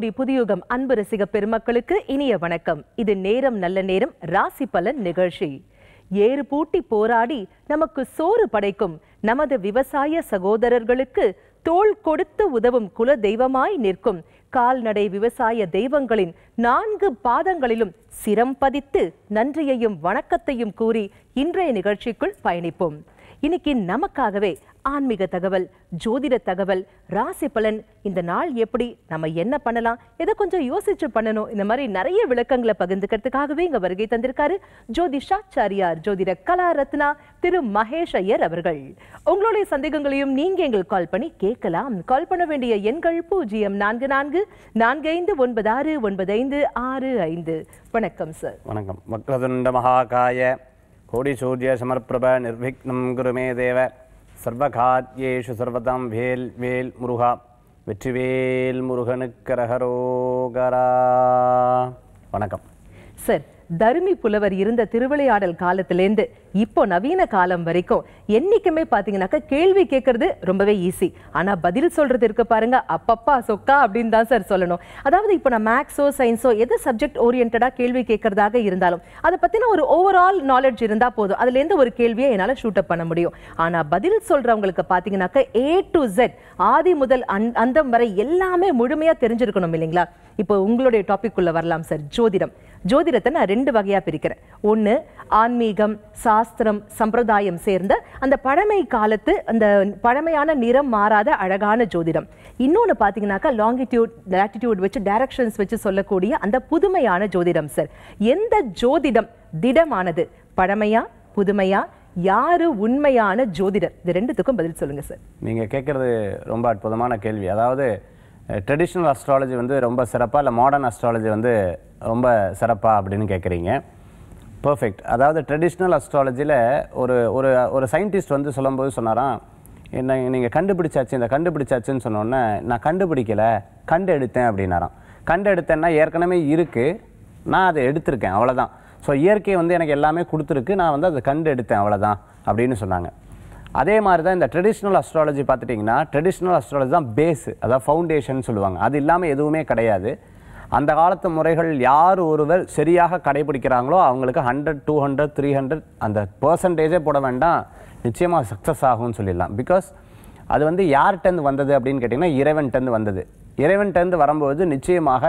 கோடி புதியுகம் அன்பு ரசிக பெருமக்களுக்கு இனிய வணக்கம் இது நேரம் நல்ல நேரம் ராசி பலன் நிகழ்ச்சி ஏறு பூட்டி போராடி நமக்கு சோறு படைக்கும் நமது விவசாய சகோதரர்களுக்கு தோல் கொடுத்து உதவும் குல தெய்வமாய் நிற்கும் கால்நடை விவசாய தெய்வங்களின் நான்கு பாதங்களிலும் சிரம் பதித்து நன்றியையும் வணக்கத்தையும் கூறி இன்றைய நிகழ்ச்சிக்குள் பயணிப்போம் இன்னைக்கு நமக்காகவே ஆன்மீக தகவல் ஜோதிட தகவல் ராசி பலன் இந்த நாள் எப்படி நம்ம என்ன பண்ணலாம் எதை கொஞ்சம் யோசிச்சு பண்ணணும் இந்த மாதிரி நிறைய விளக்கங்களை பகிர்ந்துக்கிறதுக்காகவே இங்க வருகை தந்திருக்காரு ஜோதிஷாச்சாரியார் ஜோதிட கலா ரத்னா திரு மகேஷ் ஐயர் அவர்கள் உங்களுடைய சந்தேகங்களையும் நீங்க எங்களுக்கு கால் பண்ணி கேட்கலாம் கால் பண்ண வேண்டிய எண்கள் பூஜ்ஜியம் நான்கு நான்கு நான்கு ஐந்து ஒன்பது ஆறு ஒன்பது ஐந்து ஆறு ஐந்து வணக்கம் சார் வணக்கம் மகாகாய கோடிசூரிய சமர்ப்பிரப நிர்விக்னம் குருமே தேவ சர்வகாத்யேஷு சர்வதாம் வேல் வேல் முருகா வெற்றிவேல் முருகனுக்கு வணக்கம் சார் தருமி புலவர் இருந்த திருவிளையாடல் காலத்திலேருந்து இப்போ நவீன காலம் வரைக்கும் என்றைக்குமே பார்த்தீங்கன்னாக்கா கேள்வி கேட்கறது ரொம்பவே ஈஸி ஆனால் பதில் சொல்கிறது இருக்க பாருங்க அப்பப்பா சொக்கா அப்படின்னு தான் சார் சொல்லணும் அதாவது இப்போ நான் மேக்ஸோ சயின்ஸோ எது சப்ஜெக்ட் ஓரியன்டாக கேள்வி கேட்கறதாக இருந்தாலும் அதை பற்றின ஒரு ஓவரால் நாலேஜ் இருந்தால் போதும் அதுலேருந்து ஒரு கேள்வியை என்னால் ஷூட் அப் பண்ண முடியும் ஆனால் பதில் சொல்கிறவங்களுக்கு பார்த்தீங்கன்னாக்கா ஏ டு ஜெட் ஆதி முதல் அந் அந்தம் வரை எல்லாமே முழுமையாக தெரிஞ்சிருக்கணும் இல்லைங்களா இப்போ உங்களுடைய டாபிக் உள்ள வரலாம் சார் ஜோதிடம் ஜோதிடத்தை நான் ரெண்டு வகையாக பிரிக்கிறேன் ஒன்று ஆன்மீகம் சாஸ்திரம் சம்பிரதாயம் சேர்ந்த அந்த பழமை காலத்து அந்த பழமையான நிறம் மாறாத அழகான ஜோதிடம் இன்னொன்று பார்த்தீங்கன்னாக்கா லாங்கிடியூட் லாட்டிடியூட் வச்சு டைரக்ஷன்ஸ் வச்சு சொல்லக்கூடிய அந்த புதுமையான ஜோதிடம் சார் எந்த ஜோதிடம் திடமானது பழமையா புதுமையா யாரு உண்மையான ஜோதிடர் இது ரெண்டுத்துக்கும் பதில் சொல்லுங்க சார் நீங்க கேட்கறது ரொம்ப அற்புதமான கேள்வி அதாவது ட்ரெடிஷ்னல் அஸ்ட்ராலஜி வந்து ரொம்ப சிறப்பாக இல்லை மாடர்ன் அஸ்ட்ராலஜி வந்து ரொம்ப சிறப்பாக அப்படின்னு கேட்குறீங்க பர்ஃபெக்ட் அதாவது ட்ரெடிஷ்னல் அஸ்ட்ராலஜியில் ஒரு ஒரு ஒரு சயின்டிஸ்ட் வந்து சொல்லும்போது சொன்னாராம் என்ன நீங்கள் கண்டுபிடிச்சாச்சு இந்த கண்டுபிடிச்சாச்சுன்னு சொன்னோன்னே நான் கண்டுபிடிக்கலை கண்டு எடுத்தேன் அப்படின்னாராம் கண்டு எடுத்தேன்னா ஏற்கனவே இருக்குது நான் அதை எடுத்திருக்கேன் அவ்வளோதான் ஸோ இயற்கை வந்து எனக்கு எல்லாமே கொடுத்துருக்கு நான் வந்து அதை கண்டு எடுத்தேன் அவ்வளோதான் அப்படின்னு சொன்னாங்க அதே மாதிரி தான் இந்த ட்ரெடிஷ்னல் அஸ்ட்ராலஜி பார்த்துட்டிங்கன்னா ட்ரெடிஷ்னல் அஸ்ட்ராலஜி தான் பேஸு அதாவது ஃபவுண்டேஷன் சொல்லுவாங்க அது இல்லாமல் எதுவுமே கிடையாது அந்த காலத்து முறைகள் யார் ஒருவர் சரியாக கடைபிடிக்கிறாங்களோ அவங்களுக்கு hundred two hundred three hundred அந்த பர்சன்டேஜே போட வேண்டாம் நிச்சயமாக சக்ஸஸ் ஆகும்னு சொல்லிடலாம் பிகாஸ் அது வந்து யார்கிட்டருந்து வந்தது அப்படின்னு கேட்டிங்கன்னா டேர்ந்து வந்தது டேர்ந்து வரும்போது நிச்சயமாக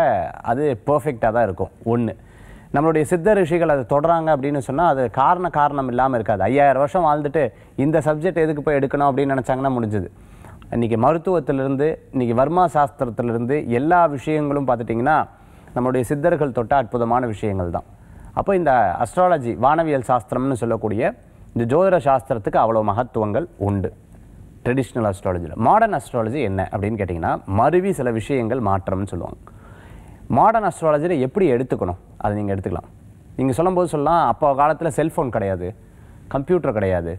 அது பர்ஃபெக்டாக தான் இருக்கும் ஒன்று நம்மளுடைய சித்த ரிஷிகள் அதை தொடராங்க அப்படின்னு சொன்னால் அது காரண காரணம் இல்லாமல் இருக்காது ஐயாயிரம் வருஷம் வாழ்ந்துட்டு இந்த சப்ஜெக்ட் எதுக்கு போய் எடுக்கணும் அப்படின்னு நினச்சாங்கன்னா முடிஞ்சுது இன்றைக்கி மருத்துவத்திலிருந்து இன்றைக்கி வர்மா சாஸ்திரத்திலிருந்து எல்லா விஷயங்களும் பார்த்துட்டிங்கன்னா நம்மளுடைய சித்தர்கள் தொட்ட அற்புதமான விஷயங்கள் தான் அப்போ இந்த அஸ்ட்ராலஜி வானவியல் சாஸ்திரம்னு சொல்லக்கூடிய இந்த ஜோதிட சாஸ்திரத்துக்கு அவ்வளோ மகத்துவங்கள் உண்டு ட்ரெடிஷ்னல் அஸ்ட்ராலஜியில் மாடர்ன் அஸ்ட்ராலஜி என்ன அப்படின்னு கேட்டிங்கன்னா மருவி சில விஷயங்கள் மாற்றம்னு சொல்லுவாங்க மாடர்ன் அஸ்ட்ராலஜியில் எப்படி எடுத்துக்கணும் அதை நீங்கள் எடுத்துக்கலாம் நீங்கள் சொல்லும்போது சொல்லலாம் அப்போ காலத்தில் செல்ஃபோன் கிடையாது கம்ப்யூட்டர் கிடையாது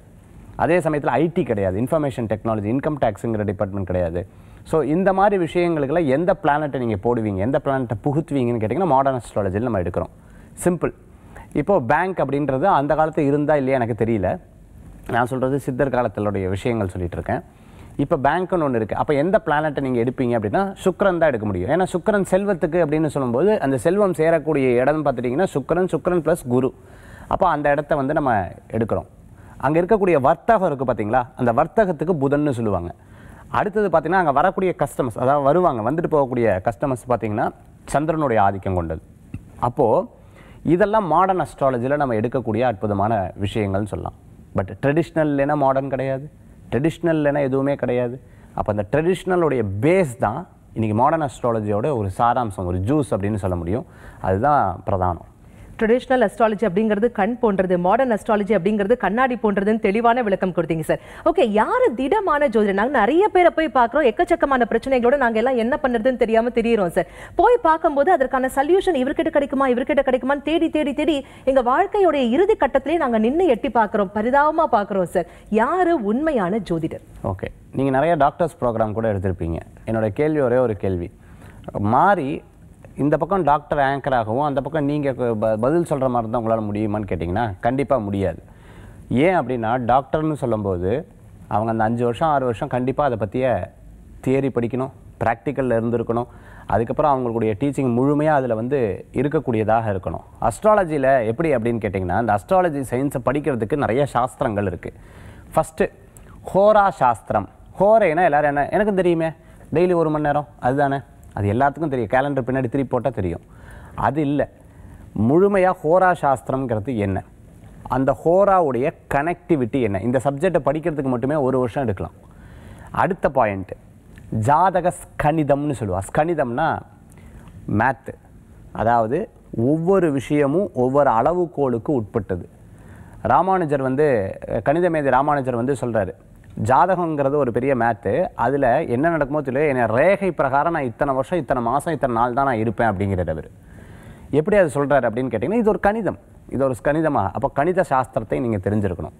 அதே சமயத்தில் ஐடி கிடையாது இன்ஃபர்மேஷன் டெக்னாலஜி இன்கம் டேக்ஸுங்கிற டிபார்ட்மெண்ட் கிடையாது ஸோ இந்த மாதிரி விஷயங்களுக்கெல்லாம் எந்த பிளானட்டை நீங்கள் போடுவீங்க எந்த பிளானட்டை புகுத்துவீங்கன்னு கேட்டிங்கன்னா மாடர்ன் அஸ்ட்ராலஜியில் நம்ம எடுக்கிறோம் சிம்பிள் இப்போது பேங்க் அப்படின்றது அந்த காலத்தில் இருந்தால் இல்லையா எனக்கு தெரியல நான் சொல்கிறது சித்தர் காலத்திலுடைய விஷயங்கள் சொல்லிகிட்டு இருக்கேன் இப்போ பேங்க்னு ஒன்று இருக்குது அப்போ எந்த பிளானட்டை நீங்கள் எடுப்பீங்க அப்படின்னா சுக்கரன் தான் எடுக்க முடியும் ஏன்னா சுக்கரன் செல்வத்துக்கு அப்படின்னு சொல்லும்போது அந்த செல்வம் சேரக்கூடிய இடம் பார்த்துட்டிங்கன்னா சுக்கரன் சுக்கரன் ப்ளஸ் குரு அப்போ அந்த இடத்த வந்து நம்ம எடுக்கிறோம் அங்கே இருக்கக்கூடிய வர்த்தகம் இருக்குது பார்த்தீங்களா அந்த வர்த்தகத்துக்கு புதன்னு சொல்லுவாங்க அடுத்தது பார்த்திங்கன்னா அங்கே வரக்கூடிய கஸ்டமர்ஸ் அதாவது வருவாங்க வந்துட்டு போகக்கூடிய கஸ்டமர்ஸ் பார்த்திங்கன்னா சந்திரனுடைய ஆதிக்கம் கொண்டது அப்போது இதெல்லாம் மாடர்ன் அஸ்ட்ராலஜியில் நம்ம எடுக்கக்கூடிய அற்புதமான விஷயங்கள்னு சொல்லலாம் பட் ட்ரெடிஷ்னல் இல்லைன்னா மாடர்ன் கிடையாது ட்ரெடிஷ்னல்லனா எதுவுமே கிடையாது அப்போ அந்த ட்ரெடிஷ்னலுடைய பேஸ் தான் இன்றைக்கி மாடர்ன் அஸ்ட்ராலஜியோட ஒரு சாராம்சம் ஒரு ஜூஸ் அப்படின்னு சொல்ல முடியும் அதுதான் பிரதானம் ட்ரெடிஷ்னல் அஸ்ட்ராலஜி அப்படிங்கிறது கண் போன்றது மாடர்ன் அஸ்ட்ராலஜி அப்படிங்கிறது கண்ணாடி போன்றதுன்னு தெளிவான விளக்கம் கொடுத்தீங்க சார் ஓகே யார் திடமான ஜோதிடர் நாங்கள் நிறைய பேரை போய் பார்க்குறோம் எக்கச்சக்கமான பிரச்சனைகளோட நாங்கள் எல்லாம் என்ன பண்ணுறதுன்னு தெரியாமல் தெரியிறோம் சார் போய் பார்க்கும்போது அதற்கான சல்யூஷன் இவர்கிட்ட கிடைக்குமா இவர்கிட்ட கிடைக்குமான்னு தேடி தேடி தேடி எங்கள் வாழ்க்கையுடைய இறுதி கட்டத்திலேயே நாங்கள் நின்று எட்டி பார்க்குறோம் பரிதாபமாக பார்க்குறோம் சார் யார் உண்மையான ஜோதிடர் ஓகே நீங்கள் நிறைய டாக்டர்ஸ் ப்ரோக்ராம் கூட எடுத்திருப்பீங்க என்னோட கேள்வி ஒரே ஒரு கேள்வி மாறி இந்த பக்கம் டாக்டர் ஆங்கராகவும் அந்த பக்கம் நீங்கள் பதில் சொல்கிற மாதிரி தான் உங்களால் முடியுமான்னு கேட்டிங்கன்னா கண்டிப்பாக முடியாது ஏன் அப்படின்னா டாக்டர்னு சொல்லும்போது அவங்க அந்த அஞ்சு வருஷம் ஆறு வருஷம் கண்டிப்பாக அதை பற்றிய தியரி படிக்கணும் ப்ராக்டிக்கலில் இருந்திருக்கணும் அதுக்கப்புறம் அவங்களுடைய டீச்சிங் முழுமையாக அதில் வந்து இருக்கக்கூடியதாக இருக்கணும் அஸ்ட்ராலஜியில் எப்படி அப்படின்னு கேட்டிங்கன்னா அந்த அஸ்ட்ராலஜி சயின்ஸை படிக்கிறதுக்கு நிறைய சாஸ்திரங்கள் இருக்குது ஃபஸ்ட்டு ஹோரா சாஸ்திரம் ஹோரைனா எல்லோரும் என்ன எனக்கும் தெரியுமே டெய்லி ஒரு மணி நேரம் அதுதானே அது எல்லாத்துக்கும் தெரியும் கேலண்டர் பின்னாடி திருப்பி போட்டால் தெரியும் அது இல்லை முழுமையாக ஹோரா சாஸ்திரம்ங்கிறது என்ன அந்த ஹோராவுடைய கனெக்டிவிட்டி என்ன இந்த சப்ஜெக்டை படிக்கிறதுக்கு மட்டுமே ஒரு வருஷம் எடுக்கலாம் அடுத்த பாயிண்ட்டு ஜாதக ஸ்கணிதம்னு சொல்லுவாள் ஸ்கணிதம்னா மேத்து அதாவது ஒவ்வொரு விஷயமும் ஒவ்வொரு அளவுகோலுக்கு உட்பட்டது ராமானுஜர் வந்து கணித மேதை ராமானுஜர் வந்து சொல்கிறாரு ஜாதகங்கிறது ஒரு பெரிய மேத்து அதில் என்ன நடக்குமோ தெரியல என்னை ரேகை பிரகாரம் நான் இத்தனை வருஷம் இத்தனை மாதம் இத்தனை நாள் தான் நான் இருப்பேன் அப்படிங்கிறத அவர் எப்படி அது சொல்கிறார் அப்படின்னு கேட்டிங்கன்னா இது ஒரு கணிதம் இது ஒரு கணிதமாக அப்போ கணித சாஸ்திரத்தை நீங்கள் தெரிஞ்சிருக்கணும்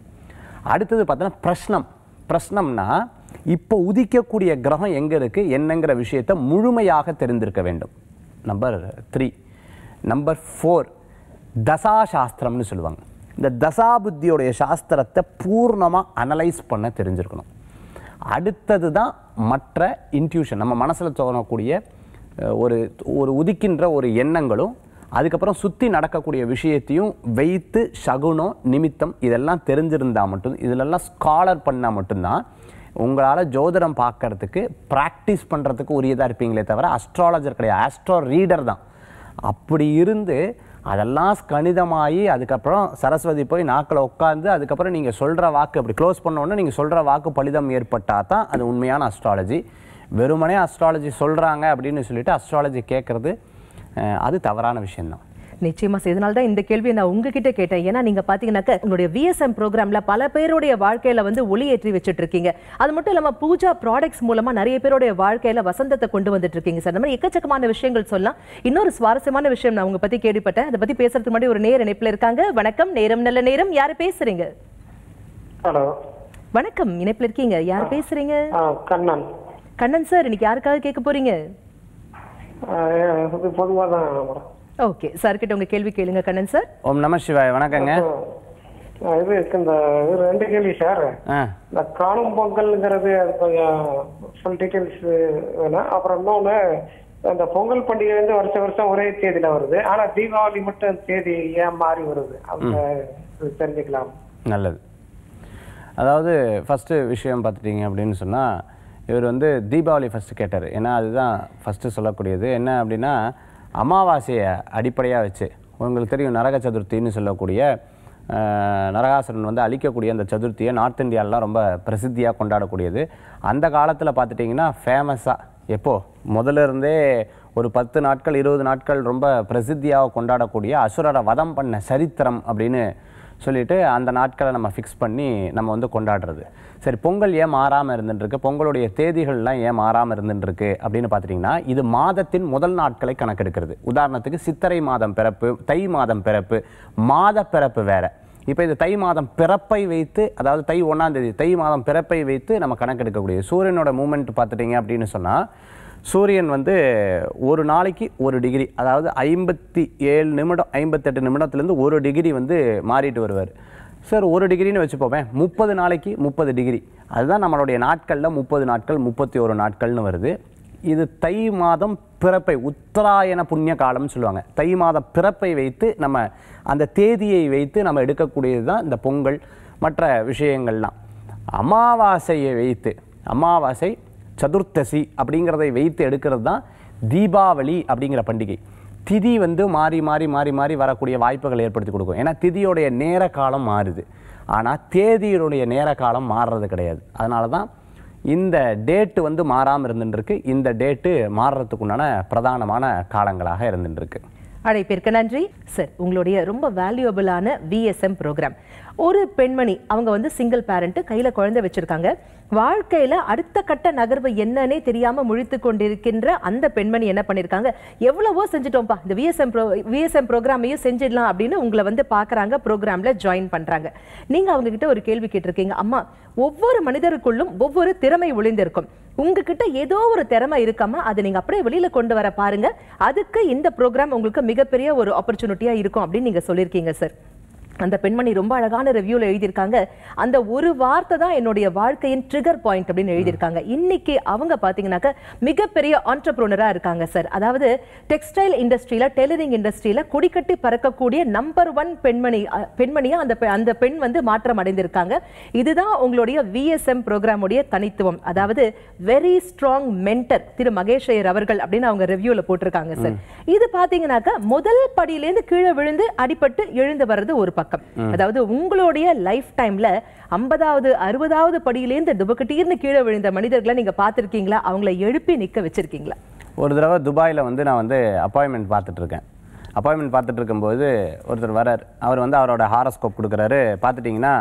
அடுத்தது பார்த்தோன்னா பிரஷ்னம் பிரஷ்னம்னா இப்போ உதிக்கக்கூடிய கிரகம் எங்கே இருக்குது என்னங்கிற விஷயத்தை முழுமையாக தெரிந்திருக்க வேண்டும் நம்பர் த்ரீ நம்பர் ஃபோர் தசாசாஸ்திரம்னு சொல்லுவாங்க இந்த தசாபுத்தியோடைய சாஸ்திரத்தை பூர்ணமாக அனலைஸ் பண்ண தெரிஞ்சிருக்கணும் அடுத்தது தான் மற்ற இன்ட்யூஷன் நம்ம மனசில் தோணக்கூடிய ஒரு ஒரு உதிக்கின்ற ஒரு எண்ணங்களும் அதுக்கப்புறம் சுற்றி நடக்கக்கூடிய விஷயத்தையும் வைத்து சகுனம் நிமித்தம் இதெல்லாம் தெரிஞ்சிருந்தால் மட்டும் இதிலெல்லாம் ஸ்காலர் பண்ணால் மட்டும்தான் உங்களால் ஜோதிடம் பார்க்குறதுக்கு ப்ராக்டிஸ் பண்ணுறதுக்கு உரியதாக இருப்பீங்களே தவிர அஸ்ட்ராலஜர் கிடையாது ஆஸ்ட்ரோ ரீடர் தான் அப்படி இருந்து அதெல்லாம் கணிதமாகி அதுக்கப்புறம் சரஸ்வதி போய் நாக்கில் உட்காந்து அதுக்கப்புறம் நீங்கள் சொல்கிற வாக்கு அப்படி க்ளோஸ் பண்ணோன்னே நீங்கள் சொல்கிற வாக்கு பலிதம் ஏற்பட்டால் தான் அது உண்மையான அஸ்ட்ராலஜி வெறுமனே அஸ்ட்ராலஜி சொல்கிறாங்க அப்படின்னு சொல்லிவிட்டு அஸ்ட்ராலஜி கேட்குறது அது தவறான விஷயந்தான் நிச்சயமா இதனால தான் இந்த கேள்வியை நான் உங்ககிட்ட கேட்டேன் ஏன்னா நீங்க பாத்தீங்கன்னாக்க உங்களுடைய விஎஸ்எம் ப்ரோக்ராம்ல பல பேருடைய வாழ்க்கையில வந்து ஒளி ஏற்றி வச்சுட்டு இருக்கீங்க அது மட்டும் இல்லாம பூஜா ப்ராடக்ட்ஸ் மூலமா நிறைய பேருடைய வாழ்க்கையில வசந்தத்தை கொண்டு வந்துட்டு இருக்கீங்க சார் மாதிரி எக்கச்சக்கமான விஷயங்கள் சொல்லலாம் இன்னொரு சுவாரஸ்யமான விஷயம் நான் உங்க பத்தி கேள்விப்பட்டேன் அதை பத்தி பேசுறதுக்கு முன்னாடி ஒரு நேர் இணைப்புல இருக்காங்க வணக்கம் நேரம் நல்ல நேரம் யாரு பேசுறீங்க ஹலோ வணக்கம் இணைப்புல இருக்கீங்க யார் பேசுறீங்க கண்ணன் கண்ணன் சார் இன்னைக்கு யாருக்காக கேட்க போறீங்க பொதுவாக தான் ஓகே சார் கிட்ட உங்க கேள்வி கேளுங்க கண்ணன் சார் ஓம் நம சிவாய் வணக்கங்க இது இந்த ரெண்டு கேள்வி சார் இந்த காணும் பொங்கல்ங்கிறது அது கொஞ்சம் ஃபுல் டீட்டெயில்ஸ் வேணும் அப்புறம் இன்னொன்று அந்த பொங்கல் பண்டிகை வந்து வருஷ வருஷம் ஒரே தேதியில வருது ஆனா தீபாவளி மட்டும் தேதி ஏன் மாறி வருது அந்த தெரிஞ்சுக்கலாம் நல்லது அதாவது ஃபஸ்ட்டு விஷயம் பார்த்துட்டிங்க அப்படின்னு சொன்னால் இவர் வந்து தீபாவளி ஃபஸ்ட்டு கேட்டார் ஏன்னா அதுதான் ஃபஸ்ட்டு சொல்லக்கூடியது என்ன அப்படின்னா அமாவாசையை அடிப்படையாக வச்சு உங்களுக்கு தெரியும் நரக சதுர்த்தின்னு சொல்லக்கூடிய நரகாசுரன் வந்து அழிக்கக்கூடிய அந்த சதுர்த்தியை நார்த் இந்தியாவிலாம் ரொம்ப பிரசித்தியாக கொண்டாடக்கூடியது அந்த காலத்தில் பார்த்துட்டிங்கன்னா ஃபேமஸாக எப்போது முதல்ல இருந்தே ஒரு பத்து நாட்கள் இருபது நாட்கள் ரொம்ப பிரசித்தியாக கொண்டாடக்கூடிய அசுரரை வதம் பண்ண சரித்திரம் அப்படின்னு சொல்லிட்டு அந்த நாட்களை நம்ம ஃபிக்ஸ் பண்ணி நம்ம வந்து கொண்டாடுறது சரி பொங்கல் ஏன் மாறாமல் இருந்துட்டுருக்கு பொங்கலுடைய தேதிகள்லாம் ஏன் மாறாமல் இருந்துட்டுருக்கு அப்படின்னு பார்த்துட்டிங்கன்னா இது மாதத்தின் முதல் நாட்களை கணக்கெடுக்கிறது உதாரணத்துக்கு சித்திரை மாதம் பிறப்பு தை மாதம் பிறப்பு மாத பிறப்பு வேறு இப்போ இந்த தை மாதம் பிறப்பை வைத்து அதாவது தை ஒன்றாம் தேதி தை மாதம் பிறப்பை வைத்து நம்ம கணக்கெடுக்கக்கூடிய சூரியனோட மூமெண்ட் பார்த்துட்டிங்க அப்படின்னு சொன்னால் சூரியன் வந்து ஒரு நாளைக்கு ஒரு டிகிரி அதாவது ஐம்பத்தி ஏழு நிமிடம் ஐம்பத்தெட்டு நிமிடத்துலேருந்து ஒரு டிகிரி வந்து மாறிட்டு வருவார் சார் ஒரு டிகிரின்னு வச்சுப்போமே முப்பது நாளைக்கு முப்பது டிகிரி அதுதான் நம்மளுடைய நாட்களில் முப்பது நாட்கள் முப்பத்தி ஒரு நாட்கள்னு வருது இது தை மாதம் பிறப்பை உத்தராயண புண்ணிய காலம்னு சொல்லுவாங்க தை மாத பிறப்பை வைத்து நம்ம அந்த தேதியை வைத்து நம்ம எடுக்கக்கூடியது தான் இந்த பொங்கல் மற்ற விஷயங்கள்லாம் அமாவாசையை வைத்து அமாவாசை சதுர்த்தசி அப்படிங்கிறதை வைத்து எடுக்கிறது தான் தீபாவளி அப்படிங்கிற பண்டிகை திதி வந்து மாறி மாறி மாறி மாறி வரக்கூடிய வாய்ப்புகள் ஏற்படுத்தி கொடுக்கும் ஏன்னா திதியோடைய நேர காலம் மாறுது ஆனால் தேதியினுடைய நேர காலம் மாறுறது கிடையாது அதனால தான் இந்த டேட்டு வந்து மாறாமல் இருந்துட்டுருக்கு இந்த டேட்டு மாறுறதுக்குண்டான பிரதானமான காலங்களாக இருந்துட்டுருக்கு அழைப்பிற்கு நன்றி சார் உங்களுடைய ரொம்ப வேல்யூபிளான விஎஸ்எம் ப்ரோக்ராம் ஒரு பெண்மணி அவங்க வந்து சிங்கிள் பேரண்ட்டு கையில் குழந்தை வச்சுருக்காங்க வாழ்க்கையில் அடுத்த கட்ட நகர்வு என்னன்னே தெரியாமல் முழித்து கொண்டிருக்கின்ற அந்த பெண்மணி என்ன பண்ணியிருக்காங்க எவ்வளவோ செஞ்சுட்டோம்ப்பா இந்த விஎஸ்எம் ப்ரோ விஎஸ்எம் ப்ரோக்ராமையும் செஞ்சிடலாம் அப்படின்னு உங்களை வந்து பார்க்குறாங்க ப்ரோக்ராமில் ஜாயின் பண்ணுறாங்க நீங்கள் அவங்கக்கிட்ட ஒரு கேள்வி கேட்டிருக்கீங்க அம்மா ஒவ்வொரு மனிதருக்குள்ளும் ஒவ்வொரு திறமை ஒளிந்திருக்கும் உங்ககிட்ட ஏதோ ஒரு திறமை இருக்காமல் அதை நீங்கள் அப்படியே வெளியில் கொண்டு வர பாருங்க அதுக்கு இந்த ப்ரோக்ராம் உங்களுக்கு மிகப்பெரிய ஒரு ஆப்பர்ச்சுனிட்டியாக இருக்கும் அப்படின்னு நீங்கள் சொல்லியிருக்கீங்க சார் அந்த பெண்மணி ரொம்ப அழகான ரிவ்யூவில் எழுதியிருக்காங்க அந்த ஒரு வார்த்தை தான் என்னுடைய வாழ்க்கையின் ட்ரிகர் பாயிண்ட் அப்படின்னு எழுதியிருக்காங்க இன்னைக்கு அவங்க பார்த்தீங்கன்னாக்க மிகப்பெரிய ஆண்டர்ப்ரோனராக இருக்காங்க சார் அதாவது டெக்ஸ்டைல் இண்டஸ்ட்ரியில் டெய்லரிங் இண்டஸ்ட்ரியில் கொடிக்கட்டி பறக்கக்கூடிய நம்பர் ஒன் பெண்மணி பெண்மணியாக அந்த அந்த பெண் வந்து மாற்றம் அடைந்திருக்காங்க இதுதான் உங்களுடைய விஎஸ்எம் ப்ரோக்ராமுடைய தனித்துவம் அதாவது very strong mentor Thiru Mahesh Iyer அவர்கள் அப்படின்னு அவங்க ரிவ்யூவில் போட்டிருக்காங்க சார் இது பார்த்தீங்கன்னாக்க முதல் படியிலேருந்து கீழே விழுந்து அடிபட்டு எழுந்து வர்றது ஒரு பக்கம் பக்கம் அதாவது உங்களுடைய லைஃப் டைம்ல ஐம்பதாவது அறுபதாவது படியிலேருந்து துபக்கட்டீர்னு கீழே விழுந்த மனிதர்களை நீங்க பார்த்துருக்கீங்களா அவங்கள எழுப்பி நிற்க வச்சிருக்கீங்களா ஒரு தடவை துபாயில் வந்து நான் வந்து அப்பாயின்மெண்ட் பார்த்துட்டு இருக்கேன் அப்பாயின்மெண்ட் பார்த்துட்டு இருக்கும்போது ஒருத்தர் வரார் அவர் வந்து அவரோட ஹாரஸ்கோப் கொடுக்குறாரு பார்த்துட்டிங்கன்னா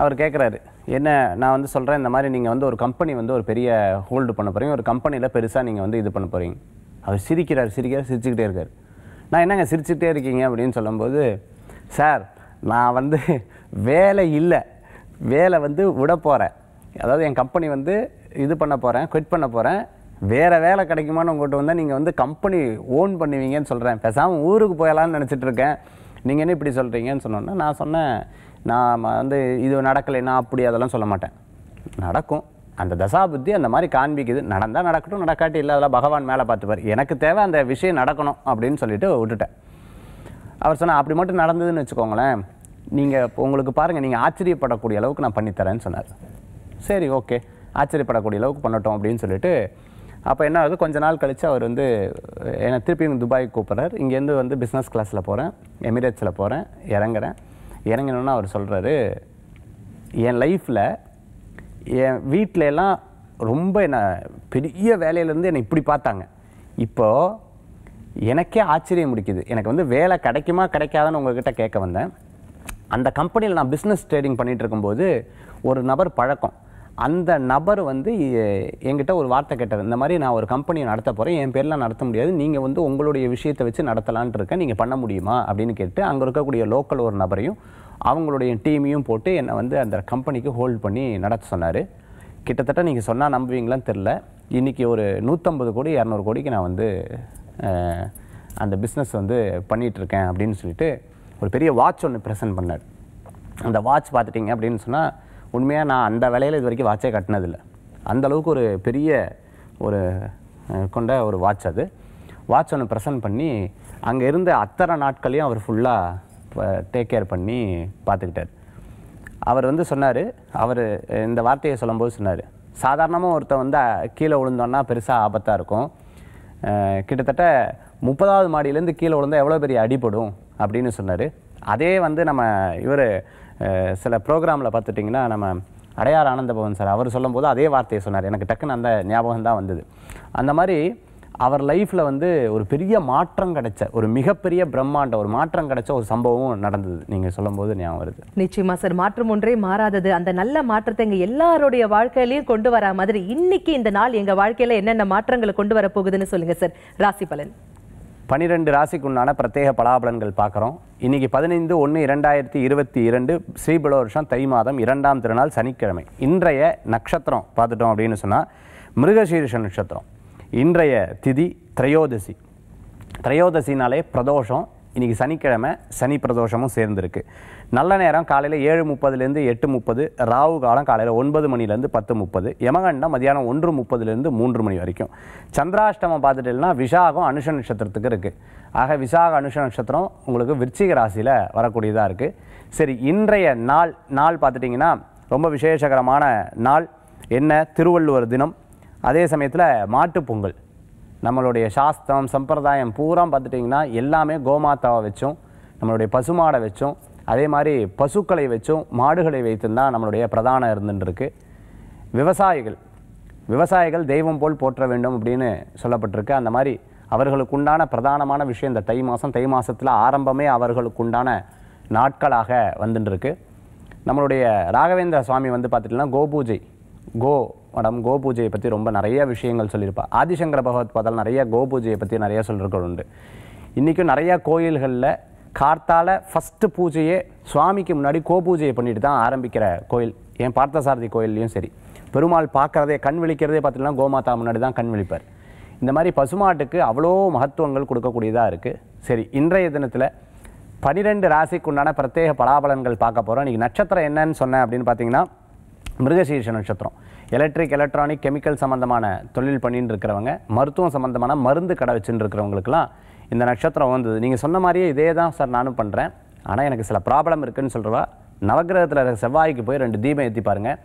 அவர் கேட்குறாரு என்ன நான் வந்து சொல்கிறேன் இந்த மாதிரி நீங்கள் வந்து ஒரு கம்பெனி வந்து ஒரு பெரிய ஹோல்டு பண்ண போகிறீங்க ஒரு கம்பெனியில் பெருசாக நீங்கள் வந்து இது பண்ண போகிறீங்க அவர் சிரிக்கிறார் சிரிக்கிறார் சிரிச்சுக்கிட்டே இருக்கார் நான் என்னங்க சிரிச்சுக்கிட்டே இருக்கீங்க அப்படின்னு சொல்லும்போது சார் நான் வந்து வேலை இல்லை வேலை வந்து விட போகிறேன் அதாவது என் கம்பெனி வந்து இது பண்ண போகிறேன் குவிட் பண்ண போகிறேன் வேறு வேலை கிடைக்குமான்னு உங்கள்கிட்ட வந்தால் நீங்கள் வந்து கம்பெனி ஓன் பண்ணுவீங்கன்னு சொல்கிறேன் பேசாமல் ஊருக்கு போயலான்னு நினச்சிட்ருக்கேன் நீங்கள் என்ன இப்படி சொல்கிறீங்கன்னு சொன்னோன்னா நான் சொன்னேன் நான் வந்து இது நடக்கலைன்னா அப்படி அதெல்லாம் சொல்ல மாட்டேன் நடக்கும் அந்த புத்தி அந்த மாதிரி காண்பிக்குது நடந்தால் நடக்கட்டும் நடக்காட்டி இல்லை அதெல்லாம் பகவான் மேலே பார்த்துப்பார் எனக்கு தேவை அந்த விஷயம் நடக்கணும் அப்படின்னு சொல்லிட்டு விட்டுட்டேன் அவர் சொன்னால் அப்படி மட்டும் நடந்ததுன்னு வச்சுக்கோங்களேன் நீங்கள் உங்களுக்கு பாருங்கள் நீங்கள் ஆச்சரியப்படக்கூடிய அளவுக்கு நான் பண்ணித்தரேன்னு சொன்னார் சரி ஓகே ஆச்சரியப்படக்கூடிய அளவுக்கு பண்ணட்டும் அப்படின்னு சொல்லிட்டு அப்போ என்ன ஆகுது கொஞ்ச நாள் கழித்து அவர் வந்து என்னை திருப்பியும் துபாய் கூப்பிட்றார் இங்கேருந்து வந்து பிஸ்னஸ் கிளாஸில் போகிறேன் எமிரேட்ஸில் போகிறேன் இறங்குறேன் இறங்கினோன்னு அவர் சொல்கிறாரு என் லைஃப்பில் என் வீட்டிலலாம் ரொம்ப என்னை பெரிய வேலையிலேருந்து என்னை இப்படி பார்த்தாங்க இப்போது எனக்கே ஆச்சரியம் முடிக்குது எனக்கு வந்து வேலை கிடைக்குமா கிடைக்காதுன்னு உங்ககிட்ட கேட்க வந்தேன் அந்த கம்பெனியில் நான் பிஸ்னஸ் ட்ரேடிங் பண்ணிகிட்டு இருக்கும்போது ஒரு நபர் பழக்கம் அந்த நபர் வந்து என்கிட்ட ஒரு வார்த்தை கேட்டார் இந்த மாதிரி நான் ஒரு கம்பெனியை நடத்த போகிறேன் என் பேர்லாம் நடத்த முடியாது நீங்கள் வந்து உங்களுடைய விஷயத்தை வச்சு நடத்தலான்ட்டு இருக்கேன் நீங்கள் பண்ண முடியுமா அப்படின்னு கேட்டு அங்கே இருக்கக்கூடிய லோக்கல் ஒரு நபரையும் அவங்களுடைய டீமையும் போட்டு என்னை வந்து அந்த கம்பெனிக்கு ஹோல்ட் பண்ணி நடத்த சொன்னார் கிட்டத்தட்ட நீங்கள் சொன்னால் நம்புவீங்களான்னு தெரில இன்றைக்கி ஒரு நூற்றம்பது கோடி இரநூறு கோடிக்கு நான் வந்து அந்த பிஸ்னஸ் வந்து பண்ணிகிட்ருக்கேன் அப்படின்னு சொல்லிட்டு ஒரு பெரிய வாட்ச் ஒன்று ப்ரெசென்ட் பண்ணார் அந்த வாட்ச் பார்த்துட்டிங்க அப்படின்னு சொன்னால் உண்மையாக நான் அந்த வேலையில் இது வரைக்கும் வாட்சே கட்டினதில்லை அந்தளவுக்கு ஒரு பெரிய ஒரு கொண்ட ஒரு வாட்ச் அது வாட்ச் ஒன்று ப்ரெசென்ட் பண்ணி அங்கே இருந்த அத்தனை நாட்களையும் அவர் ஃபுல்லாக டேக் கேர் பண்ணி பார்த்துக்கிட்டார் அவர் வந்து சொன்னார் அவர் இந்த வார்த்தையை சொல்லும்போது சொன்னார் சாதாரணமாக ஒருத்தர் வந்து கீழே விழுந்தோன்னா பெருசாக ஆபத்தாக இருக்கும் கிட்டத்தட்ட முப்பதாவது மாடியிலேருந்து கீழே விழுந்தால் எவ்வளோ பெரிய அடிபடும் அப்படின்னு சொன்னார் அதே வந்து நம்ம இவர் சில ப்ரோக்ராமில் பார்த்துட்டிங்கன்னா நம்ம அடையார் ஆனந்தபவன் சார் அவர் சொல்லும்போது அதே வார்த்தையை சொன்னார் எனக்கு டக்குன்னு அந்த ஞாபகம் தான் வந்தது அந்த மாதிரி அவர் லைஃப்பில் வந்து ஒரு பெரிய மாற்றம் கிடைச்ச ஒரு மிகப்பெரிய பிரம்மாண்ட ஒரு மாற்றம் கிடைச்ச ஒரு சம்பவம் நடந்தது நீங்கள் சொல்லும்போது ஞாபகம் வருது நிச்சயமா சார் மாற்றம் ஒன்றே மாறாதது அந்த நல்ல மாற்றத்தை எங்கள் எல்லாருடைய வாழ்க்கையிலையும் கொண்டு வரா மாதிரி இன்னைக்கு இந்த நாள் எங்கள் வாழ்க்கையில் என்னென்ன மாற்றங்களை கொண்டு வர போகுதுன்னு சொல்லுங்கள் சார் ராசி பலன் பனிரெண்டு ராசிக்கு உண்டான பிரத்யேக பலாபலன்கள் பார்க்குறோம் இன்னைக்கு பதினைந்து ஒன்று இரண்டாயிரத்தி இருபத்தி இரண்டு ஸ்ரீபல வருஷம் தை மாதம் இரண்டாம் திருநாள் சனிக்கிழமை இன்றைய நட்சத்திரம் பார்த்துட்டோம் அப்படின்னு சொன்னால் மிருகசீரிஷ நட்சத்திரம் இன்றைய திதி திரையோதசி திரையோதசினாலே பிரதோஷம் இன்றைக்கி சனிக்கிழமை சனி பிரதோஷமும் சேர்ந்துருக்கு நல்ல நேரம் காலையில் ஏழு முப்பதுலேருந்து எட்டு முப்பது ராவு காலம் காலையில் ஒன்பது மணிலேருந்து பத்து முப்பது யமகண்டம் மதியானம் ஒன்று முப்பதுலேருந்து மூன்று மணி வரைக்கும் சந்திராஷ்டமம் பார்த்துட்டேன்னா விசாகம் அனுஷ நட்சத்திரத்துக்கு இருக்குது ஆக விசாக அனுஷ நட்சத்திரம் உங்களுக்கு விருச்சிக ராசியில் வரக்கூடியதாக இருக்குது சரி இன்றைய நாள் நாள் பார்த்துட்டிங்கன்னா ரொம்ப விசேஷகரமான நாள் என்ன திருவள்ளுவர் தினம் அதே சமயத்தில் மாட்டுப்பொங்கல் நம்மளுடைய சாஸ்திரம் சம்பிரதாயம் பூரா பார்த்துட்டிங்கன்னா எல்லாமே கோமாத்தாவை வச்சும் நம்மளுடைய பசுமாடை வச்சும் அதே மாதிரி பசுக்களை வச்சும் மாடுகளை வைத்து தான் நம்மளுடைய பிரதானம் இருந்துருக்கு விவசாயிகள் விவசாயிகள் தெய்வம் போல் போற்ற வேண்டும் அப்படின்னு சொல்லப்பட்டிருக்கு அந்த மாதிரி அவர்களுக்கு உண்டான பிரதானமான விஷயம் இந்த தை மாதம் தை மாதத்தில் ஆரம்பமே அவர்களுக்கு உண்டான நாட்களாக வந்துட்டுருக்கு நம்மளுடைய ராகவேந்திர சுவாமி வந்து பார்த்துட்டிங்கன்னா கோபூஜை கோ மேடம் கோ பூஜையை பற்றி ரொம்ப நிறைய விஷயங்கள் சொல்லியிருப்பா ஆதிசங்கர பகவத் பாதால் நிறைய கோ பூஜையை பற்றி நிறைய சொல்லியிருக்கள் உண்டு இன்றைக்கும் நிறையா கோயில்களில் கார்த்தால ஃபஸ்ட்டு பூஜையே சுவாமிக்கு முன்னாடி கோ பூஜையை பண்ணிட்டு தான் ஆரம்பிக்கிற கோயில் என் பார்த்தசாரதி கோயில்லையும் சரி பெருமாள் பார்க்குறதே கண் விழிக்கிறதே பார்த்தீங்கன்னா கோமாதா முன்னாடி தான் கண் விழிப்பார் இந்த மாதிரி பசுமாட்டுக்கு அவ்வளோ மகத்துவங்கள் கொடுக்கக்கூடியதாக இருக்குது சரி இன்றைய தினத்தில் பனிரெண்டு ராசிக்கு உண்டான பிரத்யேக பலாபலன்கள் பார்க்க போகிறோம் இன்றைக்கி நட்சத்திரம் என்னன்னு சொன்னேன் அப்படின்னு பார்த்தீங்கன்னா மிருகசீர்ஷ நட்சத்திரம் எலக்ட்ரிக் எலக்ட்ரானிக் கெமிக்கல் சம்மந்தமான தொழில் பண்ணின்னு இருக்கிறவங்க மருத்துவம் சம்மந்தமான மருந்து கடை வச்சுன்னு இருக்கிறவங்களுக்குலாம் இந்த நட்சத்திரம் வந்தது நீங்கள் சொன்ன மாதிரியே இதே தான் சார் நானும் பண்ணுறேன் ஆனால் எனக்கு சில ப்ராப்ளம் இருக்குதுன்னு சொல்கிறவா நவகிரகத்தில் இருக்கிற செவ்வாய்க்கு போய் ரெண்டு தீபம் ஏற்றி பாருங்கள்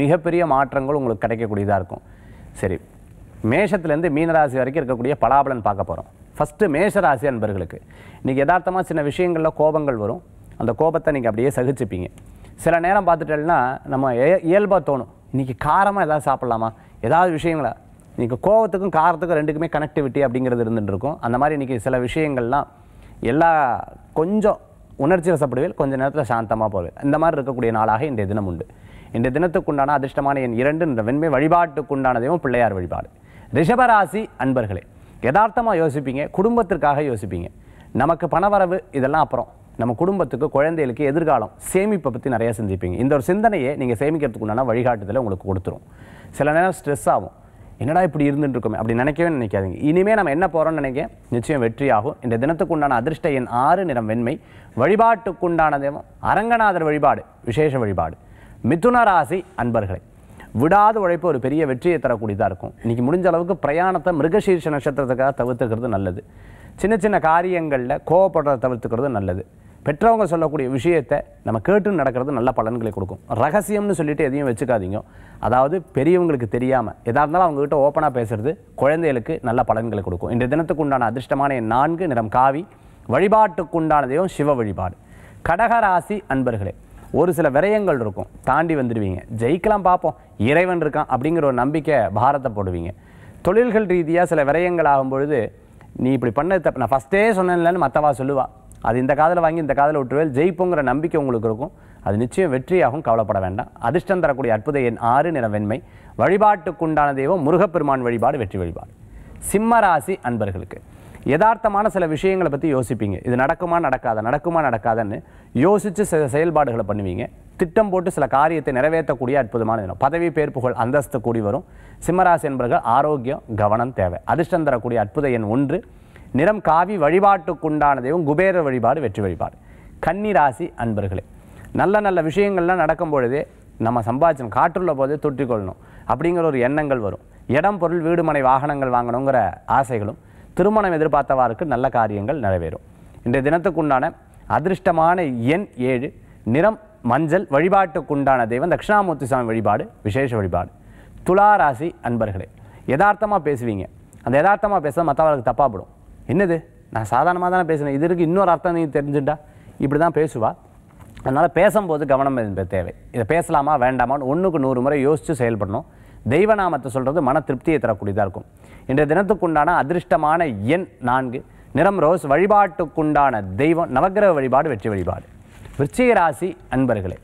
மிகப்பெரிய மாற்றங்கள் உங்களுக்கு கிடைக்கக்கூடியதாக இருக்கும் சரி மேஷத்துலேருந்து மீனராசி வரைக்கும் இருக்கக்கூடிய பலாபலன் பார்க்க போகிறோம் ஃபஸ்ட்டு மேஷராசி அன்பர்களுக்கு இன்றைக்கி யதார்த்தமாக சின்ன விஷயங்களில் கோபங்கள் வரும் அந்த கோபத்தை நீங்கள் அப்படியே சகிச்சுப்பீங்க சில நேரம் பார்த்துட்டேன்னா நம்ம இயல்பாக தோணும் இன்றைக்கி காரமாக எதாவது சாப்பிட்லாமா ஏதாவது விஷயங்கள இன்றைக்கி கோவத்துக்கும் காரத்துக்கும் ரெண்டுக்குமே கனெக்டிவிட்டி அப்படிங்கிறது இருந்துகிட்டு இருக்கும் அந்த மாதிரி இன்றைக்கி சில விஷயங்கள்லாம் எல்லா கொஞ்சம் உணர்ச்சி வசப்படுவேல் கொஞ்சம் நேரத்தில் சாந்தமாக போவேன் இந்த மாதிரி இருக்கக்கூடிய நாளாக இன்றைய தினம் உண்டு இன்றைய தினத்துக்குண்டான அதிர்ஷ்டமான என் இரண்டு இந்த வெண்மை வழிபாட்டுக்குண்டானதையும் பிள்ளையார் வழிபாடு ரிஷபராசி அன்பர்களே யதார்த்தமாக யோசிப்பீங்க குடும்பத்திற்காக யோசிப்பீங்க நமக்கு பணவரவு இதெல்லாம் அப்புறம் நம்ம குடும்பத்துக்கு குழந்தைகளுக்கு எதிர்காலம் சேமிப்பை பற்றி நிறையா சிந்திப்பீங்க இந்த ஒரு சிந்தனையை நீங்கள் சேமிக்கிறதுக்கு உண்டான வழிகாட்டுதலை உங்களுக்கு கொடுத்துரும் சில நேரம் ஸ்ட்ரெஸ் ஆகும் என்னடா இப்படி இருந்துட்டுருக்குமே அப்படி நினைக்கவே நினைக்காதீங்க இனிமேல் நம்ம என்ன போகிறோம்னு நினைக்க நிச்சயம் வெற்றியாகும் இந்த தினத்துக்கு உண்டான அதிர்ஷ்ட எண் ஆறு நிறம் வெண்மை வழிபாட்டுக்குண்டான தெய்வம் அரங்கநாதர் வழிபாடு விசேஷ வழிபாடு மிதுன ராசி அன்பர்களை விடாத உழைப்பு ஒரு பெரிய வெற்றியை தரக்கூடியதாக இருக்கும் இன்றைக்கி முடிஞ்ச அளவுக்கு பிரயாணத்தை மிருகசீர்ஷ நட்சத்திரத்துக்காக தவிர்த்துக்கிறது நல்லது சின்ன சின்ன காரியங்களில் கோவப்படுறத தவிர்த்துக்கிறது நல்லது பெற்றவங்க சொல்லக்கூடிய விஷயத்தை நம்ம கேட்டு நடக்கிறது நல்ல பலன்களை கொடுக்கும் ரகசியம்னு சொல்லிட்டு எதையும் வச்சுக்காதீங்க அதாவது பெரியவங்களுக்கு தெரியாமல் எதாக இருந்தாலும் அவங்ககிட்ட ஓப்பனாக பேசுகிறது குழந்தைகளுக்கு நல்ல பலன்களை கொடுக்கும் இன்றைய தினத்துக்கு உண்டான அதிர்ஷ்டமான நான்கு நிறம் காவி வழிபாட்டுக்குண்டானதையும் சிவ வழிபாடு கடகராசி அன்பர்களே ஒரு சில விரயங்கள் இருக்கும் தாண்டி வந்துடுவீங்க ஜெயிக்கலாம் பார்ப்போம் இறைவன் இருக்கான் அப்படிங்கிற ஒரு நம்பிக்கை பாரத்தை போடுவீங்க தொழில்கள் ரீதியாக சில விரயங்கள் ஆகும்பொழுது நீ இப்படி பண்ண நான் ஃபஸ்ட்டே சொன்னேன்லன்னு மற்றவா சொல்லுவாள் அது இந்த காதில் வாங்கி இந்த காதில் விட்டுருவேல் ஜெயிப்போங்கிற நம்பிக்கை உங்களுக்கு இருக்கும் அது நிச்சயம் வெற்றியாகவும் கவலைப்பட வேண்டாம் அதிர்ஷ்டம் தரக்கூடிய அற்புத எண் ஆறு நிற வெண்மை வழிபாட்டுக்குண்டான தெய்வம் முருகப்பெருமான் வழிபாடு வெற்றி வழிபாடு சிம்ம ராசி அன்பர்களுக்கு யதார்த்தமான சில விஷயங்களை பற்றி யோசிப்பீங்க இது நடக்குமா நடக்காத நடக்குமா நடக்காதன்னு யோசித்து சில செயல்பாடுகளை பண்ணுவீங்க திட்டம் போட்டு சில காரியத்தை நிறைவேற்றக்கூடிய அற்புதமான தினம் பதவி பேர் புகழ் அந்தஸ்து கூடி வரும் சிம்மராசி என்பவர்கள் ஆரோக்கியம் கவனம் தேவை அதிர்ஷ்டம் தரக்கூடிய அற்புத எண் ஒன்று நிறம் காவி வழிபாட்டுக்குண்டான தெய்வம் குபேர வழிபாடு வெற்றி வழிபாடு கன்னி ராசி அன்பர்களே நல்ல நல்ல விஷயங்கள்லாம் நடக்கும் பொழுதே நம்ம சம்பாதிச்சோம் காற்றுள்ள போதே தொற்றிக்கொள்ளணும் அப்படிங்கிற ஒரு எண்ணங்கள் வரும் இடம் பொருள் வீடு மனை வாகனங்கள் வாங்கணுங்கிற ஆசைகளும் திருமணம் எதிர்பார்த்தவாருக்கு நல்ல காரியங்கள் நிறைவேறும் இன்றைய தினத்துக்குண்டான அதிர்ஷ்டமான எண் ஏழு நிறம் மஞ்சள் வழிபாட்டுக்குண்டான தெய்வம் தட்சிணாமூர்த்தி சுவாமி வழிபாடு விசேஷ வழிபாடு துளாராசி அன்பர்களே யதார்த்தமாக பேசுவீங்க அந்த யதார்த்தமாக பேச மற்றவர்களுக்கு தப்பாக போடும் என்னது நான் சாதாரணமாக தானே பேசுகிறேன் இதற்கு இன்னொரு அர்த்தம் நீ தெரிஞ்சுட்டா இப்படி தான் பேசுவா அதனால் பேசும்போது கவனம் தேவை இதை பேசலாமா வேண்டாமான்னு ஒன்றுக்கு நூறு முறை யோசித்து செயல்படணும் தெய்வநாமத்தை சொல்கிறது மன திருப்தியை தரக்கூடியதாக இருக்கும் இன்றைய தினத்துக்குண்டான அதிர்ஷ்டமான எண் நான்கு நிறம் ரோஸ் வழிபாட்டுக்குண்டான தெய்வம் நவகிரக வழிபாடு வெற்றி வழிபாடு விருச்சிக ராசி அன்பர்களே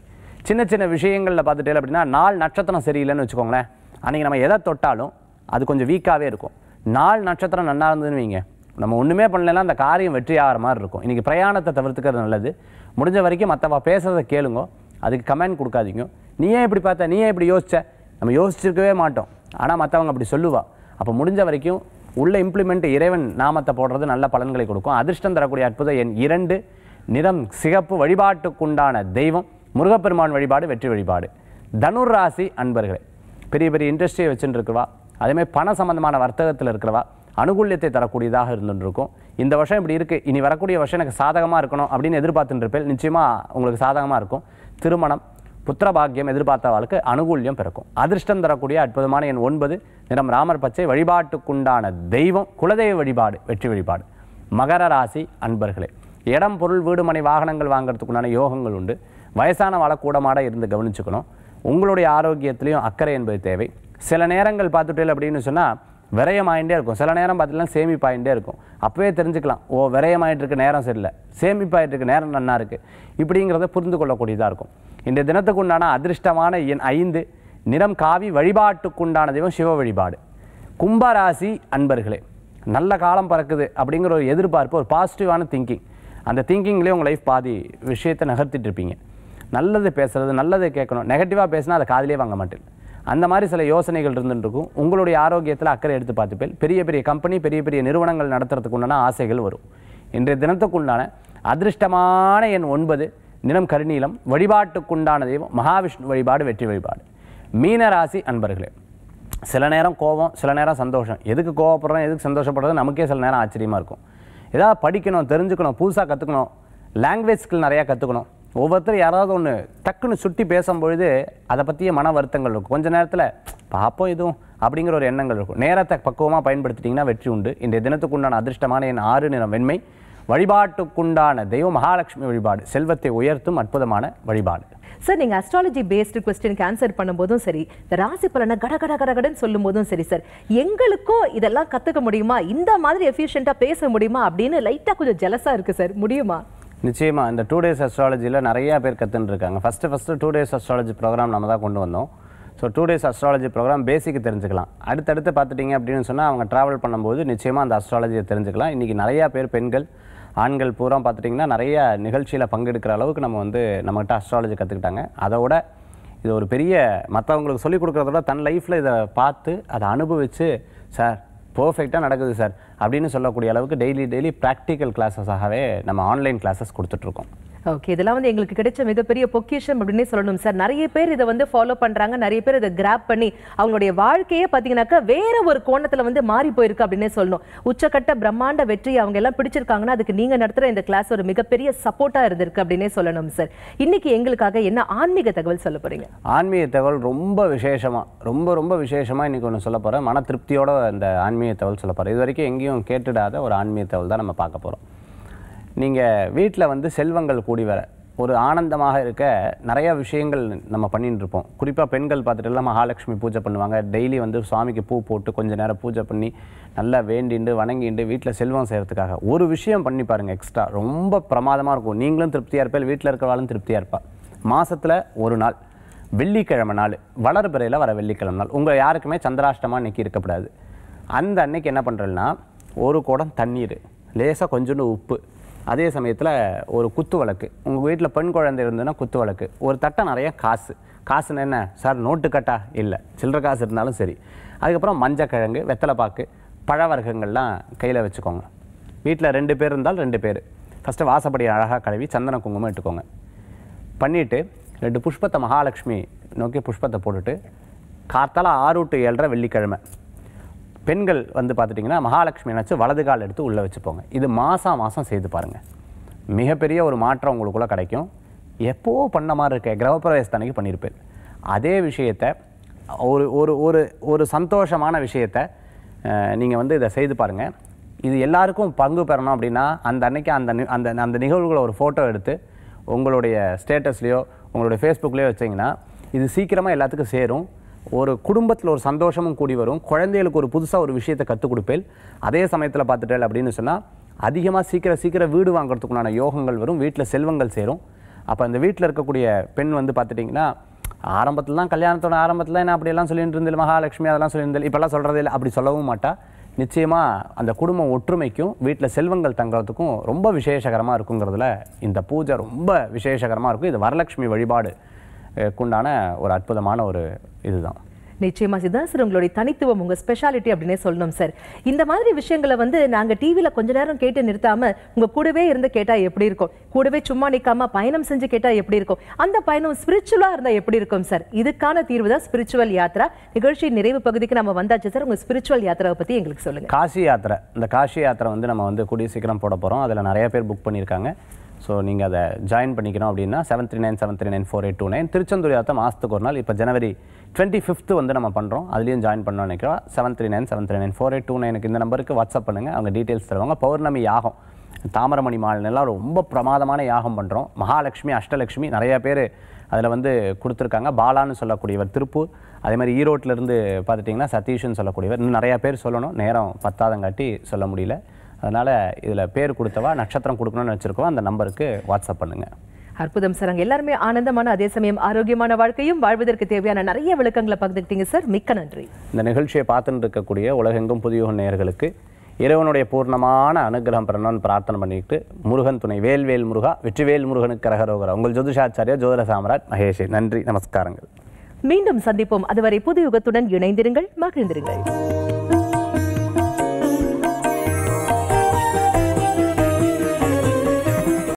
சின்ன சின்ன விஷயங்களில் பார்த்துட்டே அப்படின்னா நாலு நட்சத்திரம் சரியில்லைன்னு வச்சுக்கோங்களேன் அன்றைக்கி நம்ம எதை தொட்டாலும் அது கொஞ்சம் வீக்காகவே இருக்கும் நாலு நட்சத்திரம் நல்லா இருந்ததுன்னு வீங்க நம்ம ஒன்றுமே பண்ணலாம் அந்த காரியம் வெற்றி ஆகிற மாதிரி இருக்கும் இன்றைக்கி பிரயாணத்தை தவிர்த்துக்கிறது நல்லது முடிஞ்ச வரைக்கும் மற்றவா பேசுகிறத கேளுங்க அதுக்கு கமெண்ட் கொடுக்காதீங்க நீ ஏன் இப்படி பார்த்த நீ ஏன் இப்படி யோசிச்ச நம்ம யோசிச்சிருக்கவே மாட்டோம் ஆனால் மற்றவங்க அப்படி சொல்லுவா அப்போ முடிஞ்ச வரைக்கும் உள்ள இம்ப்ளிமெண்ட் இறைவன் நாமத்தை போடுறது நல்ல பலன்களை கொடுக்கும் அதிர்ஷ்டம் தரக்கூடிய அற்புதம் என் இரண்டு நிறம் சிகப்பு வழிபாட்டுக்குண்டான தெய்வம் முருகப்பெருமான் வழிபாடு வெற்றி வழிபாடு தனுர் ராசி அன்பர்களே பெரிய பெரிய இண்டஸ்ட்ரியை வச்சுட்டு இருக்கிறவா அதேமாதிரி பண சம்மந்தமான வர்த்தகத்தில் இருக்கிறவா அனுகூல்யத்தை தரக்கூடியதாக இருந்துருக்கும் இந்த வருஷம் இப்படி இருக்குது இனி வரக்கூடிய வருஷம் எனக்கு சாதகமாக இருக்கணும் அப்படின்னு எதிர்பார்த்துட்டு இருப்பேன் நிச்சயமாக உங்களுக்கு சாதகமாக இருக்கும் திருமணம் புத்திரபாகியம் வாழ்க்கை அனுகூல்யம் பிறக்கும் அதிர்ஷ்டம் தரக்கூடிய அற்புதமான என் ஒன்பது நிறம் ராமர் பச்சை வழிபாட்டுக்குண்டான தெய்வம் குலதெய்வ வழிபாடு வெற்றி வழிபாடு மகர ராசி அன்பர்களே இடம் பொருள் வீடு மனை வாகனங்கள் வாங்கிறதுக்குண்டான யோகங்கள் உண்டு வயசான வாழக்கூடமாட இருந்து கவனிச்சுக்கணும் உங்களுடைய ஆரோக்கியத்திலையும் அக்கறை என்பது தேவை சில நேரங்கள் பார்த்துட்டேன் அப்படின்னு சொன்னால் விரயமாயிட்டே இருக்கும் சில நேரம் பார்த்தீங்கன்னா சேமிப்பாயிட்டே இருக்கும் அப்போவே தெரிஞ்சுக்கலாம் ஓ விரயமாயிட்டு இருக்க நேரம் சரியில்லை சேமிப்பாயிட்டு இருக்க நேரம் நன்னா இருக்குது இப்படிங்கிறத புரிந்து கொள்ளக்கூடியதாக இருக்கும் இந்த தினத்துக்கு உண்டான அதிர்ஷ்டமான என் ஐந்து நிறம் காவி வழிபாட்டுக்குண்டான தெய்வம் சிவ வழிபாடு கும்பராசி அன்பர்களே நல்ல காலம் பறக்குது அப்படிங்கிற ஒரு எதிர்பார்ப்பு ஒரு பாசிட்டிவான திங்கிங் அந்த திங்கிங்லேயே உங்கள் லைஃப் பாதி விஷயத்தை நகர்த்திட்டு இருப்பீங்க நல்லது பேசுகிறது நல்லது கேட்கணும் நெகட்டிவாக பேசினா அதை காதிலே வாங்க மாட்டேன் அந்த மாதிரி சில யோசனைகள் இருந்துருக்கும் உங்களுடைய ஆரோக்கியத்தில் அக்கறை எடுத்து பார்த்துப்பேன் பெரிய பெரிய கம்பெனி பெரிய பெரிய நிறுவனங்கள் உண்டான ஆசைகள் வரும் இன்றைய தினத்துக்குண்டான அதிர்ஷ்டமான எண் ஒன்பது நிலம் கருநீளம் வழிபாட்டுக்குண்டான தெய்வம் மகாவிஷ்ணு வழிபாடு வெற்றி வழிபாடு மீனராசி அன்பர்களே சில நேரம் கோபம் சில நேரம் சந்தோஷம் எதுக்கு கோவப்படுறோம் எதுக்கு சந்தோஷப்படுறது நமக்கே சில நேரம் ஆச்சரியமாக இருக்கும் ஏதாவது படிக்கணும் தெரிஞ்சுக்கணும் புதுசாக கற்றுக்கணும் லாங்குவேஜ் ஸ்கில் நிறையா கற்றுக்கணும் ஒவ்வொருத்தரும் யாராவது ஒன்று டக்குன்னு சுட்டி பேசும்பொழுது அதை பற்றிய மன வருத்தங்கள் இருக்கும் கொஞ்சம் நேரத்தில் பார்ப்போம் எதுவும் அப்படிங்கிற ஒரு எண்ணங்கள் இருக்கும் நேரத்தை பக்குவமாக பயன்படுத்திட்டிங்கன்னா வெற்றி உண்டு தினத்துக்கு தினத்துக்குண்டான அதிர்ஷ்டமான என் ஆறு நிறம் வெண்மை வழிபாட்டுக்குண்டான தெய்வம் மகாலட்சுமி வழிபாடு செல்வத்தை உயர்த்தும் அற்புதமான வழிபாடு சார் நீங்கள் அஸ்ட்ராலஜி பேஸ்டு கொஸ்டின் கேன்சர் பண்ணும்போதும் சரி இந்த ராசி பலனை கட கட கடகடன்னு சொல்லும் போதும் சரி சார் எங்களுக்கும் இதெல்லாம் கற்றுக்க முடியுமா இந்த மாதிரி எஃபிஷியண்ட்டாக பேச முடியுமா அப்படின்னு லைட்டாக கொஞ்சம் ஜெலஸாக இருக்குது சார் முடியுமா நிச்சயமாக இந்த டூ டேஸ் அஸ்ட்ராலஜியில் நிறையா பேர் கற்றுன்னு இருக்காங்க first first two days astrology program நம்ம தான் கொண்டு வந்தோம் so two days astrology program பேசிக்கு தெரிஞ்சுக்கலாம் அடுத்தடுத்து பார்த்துட்டிங்க அப்படின்னு சொன்னால் அவங்க ட்ராவல் பண்ணும்போது நிச்சயமாக அந்த அஸ்ட்ராலஜியை தெரிஞ்சுக்கலாம் இன்றைக்கி நிறையா பேர் பெண்கள் ஆண்கள் பூரா பார்த்துட்டிங்கன்னா நிறைய நிகழ்ச்சியில் பங்கெடுக்கிற அளவுக்கு நம்ம வந்து நம்மகிட்ட அஸ்ட்ராலஜி கற்றுக்கிட்டாங்க அதோட இது ஒரு பெரிய மற்றவங்களுக்கு சொல்லிக் கொடுக்குறதோட தன் லைஃப்பில் இதை பார்த்து அதை அனுபவித்து சார் பர்ஃபெக்டாக நடக்குது சார் அப்படின்னு சொல்லக்கூடிய அளவுக்கு டெய்லி டெய்லி ப்ராக்டிக்கல் கிளாஸஸாகவே நம்ம ஆன்லைன் கிளாஸஸ் கொடுத்துட்ருக்கோம் ஓகே இதெல்லாம் வந்து எங்களுக்கு கிடைச்ச மிகப்பெரிய பொக்கிஷம் அப்படின்னே சொல்லணும் சார் நிறைய பேர் இதை வந்து ஃபாலோ பண்ணுறாங்க நிறைய பேர் இதை கிராப் பண்ணி அவங்களுடைய வாழ்க்கையே பார்த்தீங்கன்னாக்கா வேற ஒரு கோணத்தில் வந்து மாறி போயிருக்கு அப்படின்னே சொல்லணும் உச்சக்கட்ட பிரம்மாண்ட வெற்றி அவங்க எல்லாம் பிடிச்சிருக்காங்கன்னா அதுக்கு நீங்கள் நடத்துகிற இந்த கிளாஸ் ஒரு மிகப்பெரிய சப்போர்ட்டாக இருந்திருக்கு அப்படின்னே சொல்லணும் சார் இன்னைக்கு எங்களுக்காக என்ன ஆன்மீக தகவல் சொல்ல போகிறீங்க ஆன்மீக தகவல் ரொம்ப விசேஷமா ரொம்ப ரொம்ப விசேஷமாக இன்னைக்கு ஒன்று சொல்ல போகிறேன் மன திருப்தியோட இந்த ஆன்மீக தகவல் சொல்ல போகிறேன் இது வரைக்கும் எங்கேயும் கேட்டுடாத ஒரு ஆன்மீக தகவல் தான் நம்ம பார்க்க போகிறோம் நீங்கள் வீட்டில் வந்து செல்வங்கள் கூடி வர ஒரு ஆனந்தமாக இருக்க நிறையா விஷயங்கள் நம்ம பண்ணிகிட்டு இருப்போம் குறிப்பாக பெண்கள் பார்த்துட்டு மகாலட்சுமி பூஜை பண்ணுவாங்க டெய்லி வந்து சுவாமிக்கு பூ போட்டு கொஞ்சம் நேரம் பூஜை பண்ணி நல்லா வேண்டிண்டு வணங்கிண்டு வீட்டில் செல்வம் செய்கிறதுக்காக ஒரு விஷயம் பண்ணி பாருங்கள் எக்ஸ்ட்ரா ரொம்ப பிரமாதமாக இருக்கும் நீங்களும் திருப்தியாக இருப்பேன் வீட்டில் இருக்கிறவாளும் திருப்தியாக இருப்பாள் மாதத்தில் ஒரு நாள் வெள்ளிக்கிழமை நாள் வளர்பிறையில் வர வெள்ளிக்கிழமை நாள் உங்கள் யாருக்குமே சந்திராஷ்டமாக நிற்கி இருக்கக்கூடாது அந்த அன்னைக்கு என்ன பண்ணுறதுனா ஒரு குடம் தண்ணீர் லேசாக கொஞ்சோண்டு உப்பு அதே சமயத்தில் ஒரு குத்து வழக்கு உங்கள் வீட்டில் பெண் குழந்தை இருந்ததுன்னா குத்து வழக்கு ஒரு தட்டை நிறைய காசு காசுன்னு என்ன சார் நோட்டு கட்டா இல்லை சில்லற காசு இருந்தாலும் சரி அதுக்கப்புறம் மஞ்சக்கிழங்கு வெத்தலைப்பாக்கு பழ வர்க்கங்கள்லாம் கையில் வச்சுக்கோங்க வீட்டில் ரெண்டு பேர் இருந்தால் ரெண்டு பேர் ஃபஸ்ட்டு வாசப்படி அழகாக கழுவி சந்தன குங்குமம் எடுத்துக்கோங்க பண்ணிவிட்டு ரெண்டு புஷ்பத்தை மகாலட்சுமி நோக்கி புஷ்பத்தை போட்டுட்டு கார்த்தால ஆறு டு ஏழரை வெள்ளிக்கிழமை பெண்கள் வந்து பார்த்துட்டிங்கன்னா மகாலட்சுமி நினச்சி வலது கால் எடுத்து உள்ளே வச்சுப்போங்க இது மாதம் மாதம் செய்து பாருங்கள் மிகப்பெரிய ஒரு மாற்றம் உங்களுக்குள்ளே கிடைக்கும் எப்போ பண்ண மாதிரி இருக்க கிரகப்பிரவேசத்தனைக்கு பண்ணியிருப்பேன் அதே விஷயத்தை ஒரு ஒரு ஒரு ஒரு சந்தோஷமான விஷயத்தை நீங்கள் வந்து இதை செய்து பாருங்கள் இது எல்லாருக்கும் பங்கு பெறணும் அப்படின்னா அந்த அன்னைக்கு அந்த அந்த அந்த நிகழ்வுகளை ஒரு ஃபோட்டோ எடுத்து உங்களுடைய ஸ்டேட்டஸ்லேயோ உங்களுடைய ஃபேஸ்புக்லேயோ வச்சிங்கன்னா இது சீக்கிரமாக எல்லாத்துக்கும் சேரும் ஒரு குடும்பத்தில் ஒரு சந்தோஷமும் கூடி வரும் குழந்தைகளுக்கு ஒரு புதுசாக ஒரு விஷயத்தை கற்றுக் கொடுப்பேன் அதே சமயத்தில் பார்த்துட்டேன் அப்படின்னு சொன்னால் அதிகமாக சீக்கிரம் சீக்கிரம் வீடு வாங்குறதுக்குண்டான யோகங்கள் வரும் வீட்டில் செல்வங்கள் சேரும் அப்போ அந்த வீட்டில் இருக்கக்கூடிய பெண் வந்து பார்த்துட்டிங்கன்னா ஆரம்பத்தில் தான் கல்யாணத்தோட ஆரம்பத்தில் என்ன அப்படியெல்லாம் சொல்லிட்டு இருந்தேன் மகாலட்சுமி அதெல்லாம் சொல்லியிருந்தேன் இப்போல்லாம் சொல்கிறது இல்லை அப்படி சொல்லவும் மாட்டா நிச்சயமாக அந்த குடும்பம் ஒற்றுமைக்கும் வீட்டில் செல்வங்கள் தங்கிறதுக்கும் ரொம்ப விசேஷகரமாக இருக்குங்கிறதுல இந்த பூஜை ரொம்ப விசேஷகரமாக இருக்கும் இது வரலட்சுமி வழிபாடு குண்டான ஒரு அற்புதமான ஒரு இதுதான் நிச்சயமா சிதா சார் உங்களுடைய தனித்துவம் உங்க ஸ்பெஷாலிட்டி அப்படின்னே சொல்லணும் சார் இந்த மாதிரி விஷயங்களை வந்து நாங்க டிவியில கொஞ்ச நேரம் கேட்டு நிறுத்தாம உங்க கூடவே இருந்து கேட்டா எப்படி இருக்கும் கூடவே சும்மா நிக்காம பயணம் செஞ்சு கேட்டா எப்படி இருக்கும் அந்த பயணம் ஸ்பிரிச்சுவலா இருந்தா எப்படி இருக்கும் சார் இதுக்கான தீர்வு தான் ஸ்பிரிச்சுவல் யாத்திரா நிகழ்ச்சி நிறைவு பகுதிக்கு நம்ம வந்தாச்சு சார் உங்க ஸ்பிரிச்சுவல் யாத்திராவை பத்தி எங்களுக்கு சொல்லுங்க காசி யாத்திரை இந்த காசி யாத்திரை வந்து நம்ம வந்து கூடிய சீக்கிரம் போட போறோம் அதுல நிறைய பேர் புக் பண்ணியிருக்காங்க ஸோ நீங்கள் அதை ஜாயின் பண்ணிக்கணும் அப்படின்னா seven three nine seven three nine four eight two nine Tiruchendur யாத்திரை மாதத்துக்கு ஒரு நாள் இப்போ ஜனவரி டுவெண்ட்டி ஃபிஃப்த்து வந்து நம்ம பண்ணுறோம் அதுலேயும் ஜாயின் பண்ண நினைக்கிறோம் seven three nine seven three nine four eight two நைனுக்கு இந்த நம்பருக்கு வாட்ஸ்அப் பண்ணுங்கள் அவங்க டீட்டெயில்ஸ் தருவாங்க பௌர்ணமி யாகம் தாமரமணி மாலனெல்லாம் ரொம்ப பிரமாதமான யாகம் பண்ணுறோம் மகாலட்சுமி அஷ்டலட்சுமி நிறையா பேர் அதில் வந்து கொடுத்துருக்காங்க பாலான்னு சொல்லக்கூடியவர் திருப்பூர் அதே மாதிரி ஈரோட்டிலேருந்து பார்த்துட்டிங்கன்னா சதீஷ்னு சொல்லக்கூடியவர் இன்னும் நிறையா பேர் சொல்லணும் நேரம் பத்தாதங்காட்டி சொல்ல முடியல அதனால் இதில் பேர் கொடுத்தவா நட்சத்திரம் கொடுக்கணும்னு வச்சுருக்கோம் அந்த நம்பருக்கு வாட்ஸ்அப் பண்ணுங்கள் அற்புதம் சார் அங்கே எல்லாருமே ஆனந்தமான அதே சமயம் ஆரோக்கியமான வாழ்க்கையும் வாழ்வதற்கு தேவையான நிறைய விளக்கங்களை பகிர்ந்துக்கிட்டீங்க சார் மிக்க நன்றி இந்த நிகழ்ச்சியை பார்த்துட்டு இருக்கக்கூடிய உலகெங்கும் புதிய நேயர்களுக்கு இறைவனுடைய பூர்ணமான அனுகிரகம் பிரணன் பிரார்த்தனை பண்ணிட்டு முருகன் துணை வேல்வேல் முருகா வெற்றிவேல் முருகனுக்கு கரகரோகரா உங்கள் ஜோதிஷாச்சாரியா ஜோதிர சாம்ராஜ் மகேஷே நன்றி நமஸ்காரங்கள் மீண்டும் சந்திப்போம் அதுவரை புது யுகத்துடன் இணைந்திருங்கள் மகிழ்ந்திருங்கள்